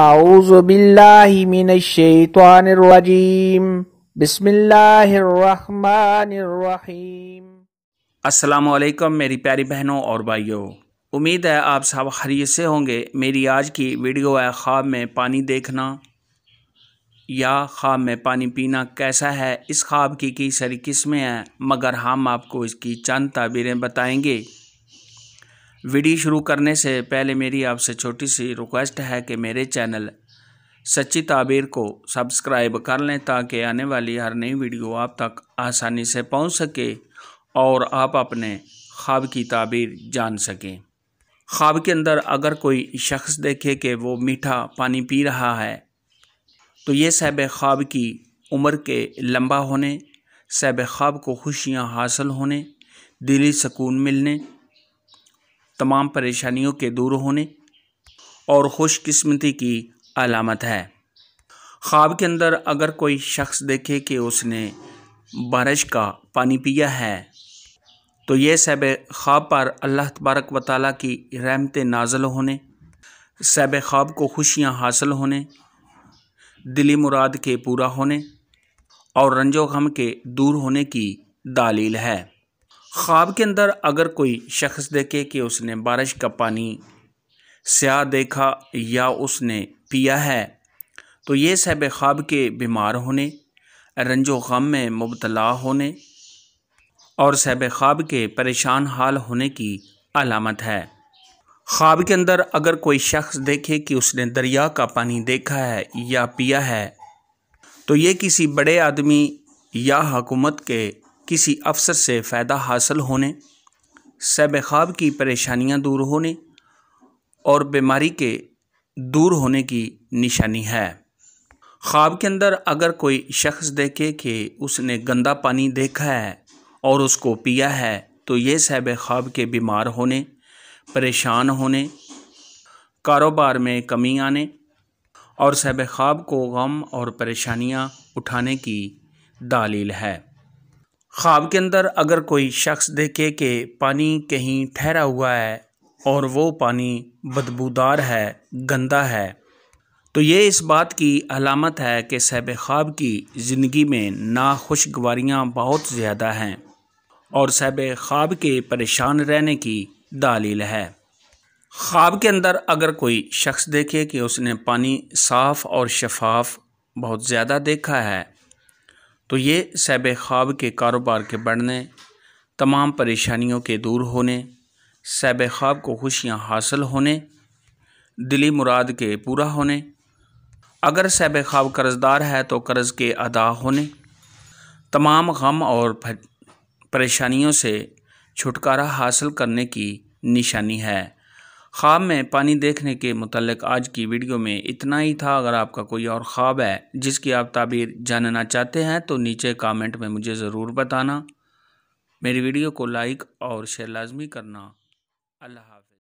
أعوذ بالله من الشيطان الرجيم بسم الله الرحمन अस्सलाम मेरी प्यारी बहनों और भाइयों उम्मीद है आप सब खरीद से होंगे मेरी आज की वीडियो है ख्वाब में पानी देखना या ख्वाब में पानी पीना कैसा है इस ख्वाब की कई सारी किस्में हैं मगर हम आपको इसकी चंद तबीरें बताएंगे वीडियो शुरू करने से पहले मेरी आपसे छोटी सी रिक्वेस्ट है कि मेरे चैनल सच्ची ताबीर को सब्सक्राइब कर लें ताकि आने वाली हर नई वीडियो आप तक आसानी से पहुंच सके और आप अपने ख्वाब की ताबीर जान सकें ख्वाब के अंदर अगर कोई शख्स देखे कि वो मीठा पानी पी रहा है तो ये सैब ख्वाब की उम्र के लंबा होने सैब ख्वाब को खुशियाँ हासिल होने दिली सकून मिलने तमाम परेशानियों के दूर होने और ख़ुशकस्मती की अलामत है ख्वाब के अंदर अगर कोई शख्स देखे कि उसने बारिश का पानी पिया है तो यह सैब ख्वाब पर अल्लाह तबारक व ताली की रहमत नाजल होने सैब ख्वाब को खुशियाँ हासिल होने दिली मुराद के पूरा होने और रंजो गम के दूर होने की दालील है ख्वाब के अंदर अगर कोई शख्स देखे कि उसने बारिश का पानी स्या देखा या उसने पिया है तो ये सहब ख्वाब के बीमार होने रंजो गम में मुबतला होने और सैब ख्वाब के परेशान हाल होने की अलामत है ख्वाब के अंदर अगर कोई शख्स देखे कि उसने दरिया का पानी देखा है या पिया है तो ये किसी बड़े आदमी या हकूमत के किसी अवसर से फ़ायदा हासिल होने सैब ख़्वाब की परेशानियां दूर होने और बीमारी के दूर होने की निशानी है ख्वाब के अंदर अगर कोई शख्स देखे कि उसने गंदा पानी देखा है और उसको पिया है तो ये सैब ख्वाब के बीमार होने परेशान होने कारोबार में कमी आने और सैब ख्वाब को गम और परेशानियाँ उठाने की दालील है ख्वाब के अंदर अगर कोई शख्स देखे कि पानी कहीं ठहरा हुआ है और वो पानी बदबूदार है गंदा है तो ये इस बात की अलामत है कि सहब ख्वाब की ज़िंदगी में नाखुशगवारियाँ बहुत ज़्यादा हैं और सहब ख्वाब के परेशान रहने की दालील है ख्वाब के अंदर अगर कोई शख्स देखे कि उसने पानी साफ़ और शफाफ बहुत ज़्यादा देखा है तो ये सैब ख्वाब के कारोबार के बढ़ने तमाम परेशानियों के दूर होने सैब ख्वाब को खुशियाँ हासिल होने दिली मुराद के पूरा होने अगर सैब ख्वाब कर्जदार है तो कर्ज़ के अदा होने तमाम गम और परेशानियों से छुटकारा हासिल करने की निशानी है ख्वाब में पानी देखने के मतलब आज की वीडियो में इतना ही था अगर आपका कोई और ख्वाब है जिसकी आप ताबीर जानना चाहते हैं तो नीचे कामेंट में मुझे ज़रूर बताना मेरी वीडियो को लाइक और शेयर लाजमी करना अल्लाह